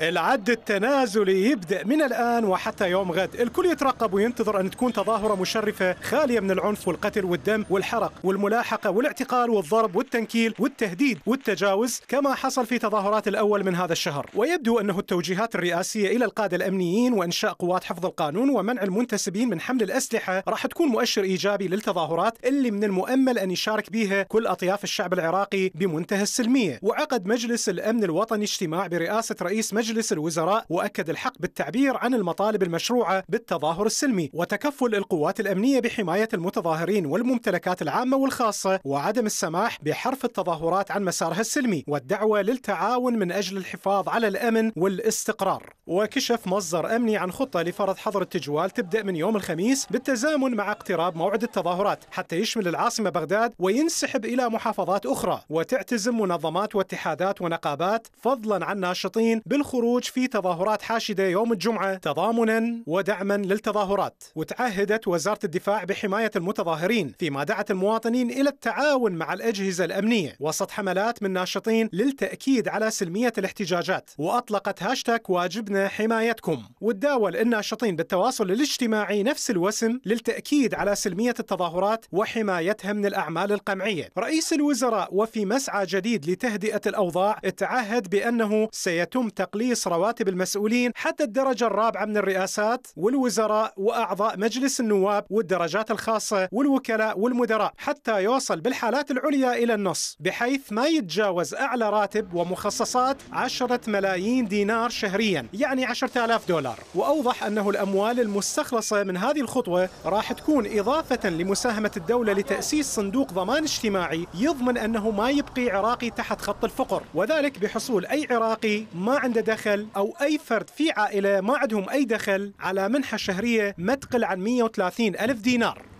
العد التنازلي يبدأ من الآن وحتى يوم غد الكل يترقب وينتظر أن تكون تظاهرة مشرفة خالية من العنف والقتل والدم والحرق والملاحقة والاعتقال والضرب والتنكيل والتهديد والتجاوز كما حصل في تظاهرات الأول من هذا الشهر ويبدو أنه التوجيهات الرئاسية إلى القادة الأمنيين وإنشاء قوات حفظ القانون ومنع المنتسبين من حمل الأسلحة راح تكون مؤشر إيجابي للتظاهرات اللي من المؤمل أن يشارك بها كل أطياف الشعب العراقي بمنتهى السلمية وعقد مجلس الأمن الوطني اجتماع برئاسة رئيس مجلس مجلس الوزراء واكد الحق بالتعبير عن المطالب المشروعه بالتظاهر السلمي وتكفل القوات الامنيه بحمايه المتظاهرين والممتلكات العامه والخاصه وعدم السماح بحرف التظاهرات عن مسارها السلمي والدعوه للتعاون من اجل الحفاظ على الامن والاستقرار. وكشف مصدر امني عن خطه لفرض حظر التجوال تبدا من يوم الخميس بالتزامن مع اقتراب موعد التظاهرات حتى يشمل العاصمه بغداد وينسحب الى محافظات اخرى وتعتزم منظمات واتحادات ونقابات فضلا عن ناشطين بالخروج الخروج في تظاهرات حاشدة يوم الجمعة تضامنا ودعما للتظاهرات وتعهدت وزارة الدفاع بحماية المتظاهرين فيما دعت المواطنين إلى التعاون مع الأجهزة الأمنية وسط حملات من ناشطين للتأكيد على سلمية الاحتجاجات وأطلقت هاشتاك واجبنا حمايتكم وتداول الناشطين بالتواصل الاجتماعي نفس الوسم للتأكيد على سلمية التظاهرات وحمايتها من الأعمال القمعية رئيس الوزراء وفي مسعى جديد لتهدئة الأوضاع تعهد بأنه سيتم تقليل تقليص رواتب المسؤولين حتى الدرجة الرابعة من الرئاسات والوزراء وأعضاء مجلس النواب والدرجات الخاصة والوكلاء والمدراء حتى يوصل بالحالات العليا إلى النص بحيث ما يتجاوز أعلى راتب ومخصصات 10 ملايين دينار شهريا يعني 10000 دولار وأوضح أنه الأموال المستخلصة من هذه الخطوة راح تكون إضافة لمساهمة الدولة لتأسيس صندوق ضمان اجتماعي يضمن أنه ما يبقي عراقي تحت خط الفقر وذلك بحصول أي عراقي ما عنده دخل دخل او اي فرد في عائله ما عندهم اي دخل على منحه شهريه ما تقل عن 130 الف دينار